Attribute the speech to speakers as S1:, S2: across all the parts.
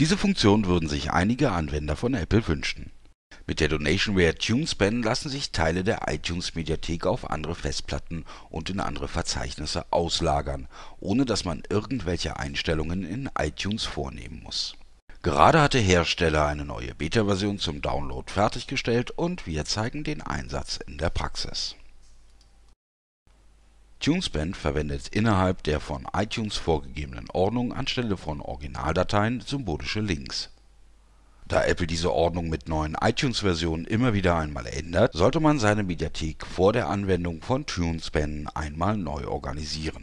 S1: Diese Funktion würden sich einige Anwender von Apple wünschen. Mit der Donationware TuneSpan lassen sich Teile der iTunes-Mediathek auf andere Festplatten und in andere Verzeichnisse auslagern, ohne dass man irgendwelche Einstellungen in iTunes vornehmen muss. Gerade hat der Hersteller eine neue Beta-Version zum Download fertiggestellt und wir zeigen den Einsatz in der Praxis TuneSpan verwendet innerhalb der von iTunes vorgegebenen Ordnung anstelle von Originaldateien symbolische Links. Da Apple diese Ordnung mit neuen iTunes-Versionen immer wieder einmal ändert, sollte man seine Mediathek vor der Anwendung von TuneSpan einmal neu organisieren.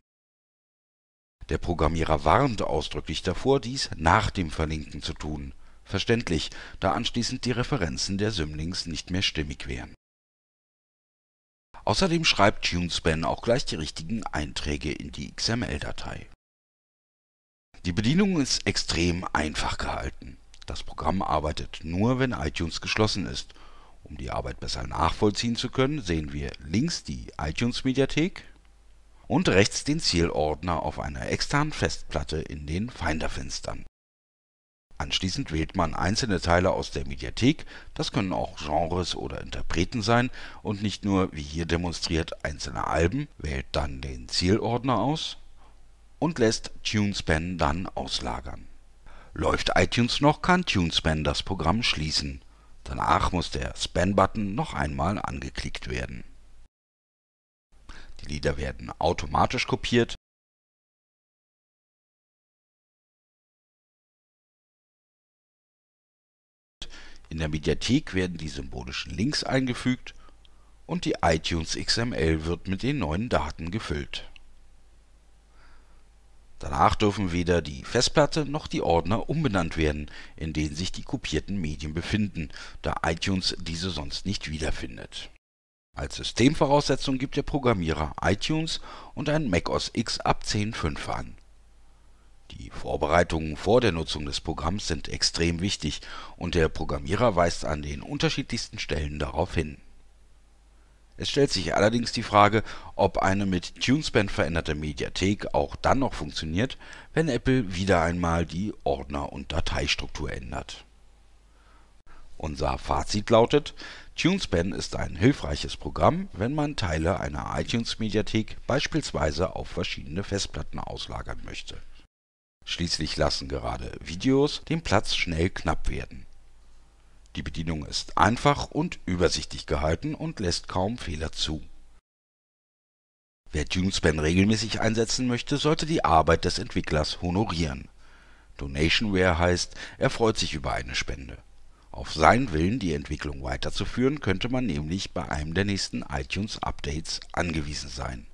S1: Der Programmierer warnt ausdrücklich davor, dies nach dem Verlinken zu tun, verständlich, da anschließend die Referenzen der Symlinks nicht mehr stimmig wären Außerdem schreibt TuneSpan auch gleich die richtigen Einträge in die XML-Datei. Die Bedienung ist extrem einfach gehalten. Das Programm arbeitet nur, wenn iTunes geschlossen ist. Um die Arbeit besser nachvollziehen zu können, sehen wir links die iTunes-Mediathek und rechts den Zielordner auf einer externen Festplatte in den Finder-Fenstern. Anschließend wählt man einzelne Teile aus der Mediathek (das können auch Genres oder Interpreten sein und nicht nur, wie hier demonstriert, einzelne Alben), wählt dann den Zielordner aus und lässt TuneSpan dann auslagern. Läuft iTunes noch, kann TuneSpan das Programm schließen. Danach muss der Span-Button noch einmal angeklickt werden. Die Lieder werden automatisch kopiert In der Mediathek werden die symbolischen Links eingefügt und die iTunes XML wird mit den neuen Daten gefüllt. Danach dürfen weder die Festplatte noch die Ordner umbenannt werden, in denen sich die kopierten Medien befinden, da iTunes diese sonst nicht wiederfindet. Als Systemvoraussetzung gibt der Programmierer iTunes und ein Mac OS X ab 10.5 an die Vorbereitungen vor der Nutzung des Programms sind extrem wichtig und der Programmierer weist an den unterschiedlichsten Stellen darauf hin. Es stellt sich allerdings die Frage, ob eine mit Tunespan veränderte Mediathek auch dann noch funktioniert, wenn Apple wieder einmal die Ordner und Dateistruktur ändert. Unser Fazit lautet: Tunespan ist ein hilfreiches Programm, wenn man Teile einer iTunes-Mediathek beispielsweise auf verschiedene Festplatten auslagern möchte Schließlich lassen gerade Videos den Platz schnell knapp werden. Die Bedienung ist einfach und übersichtlich gehalten und lässt kaum Fehler zu. Wer Tunespan regelmäßig einsetzen möchte, sollte die Arbeit des Entwicklers honorieren. Donationware heißt, er freut sich über eine Spende. Auf seinen Willen, die Entwicklung weiterzuführen, könnte man nämlich bei einem der nächsten iTunes-Updates angewiesen sein.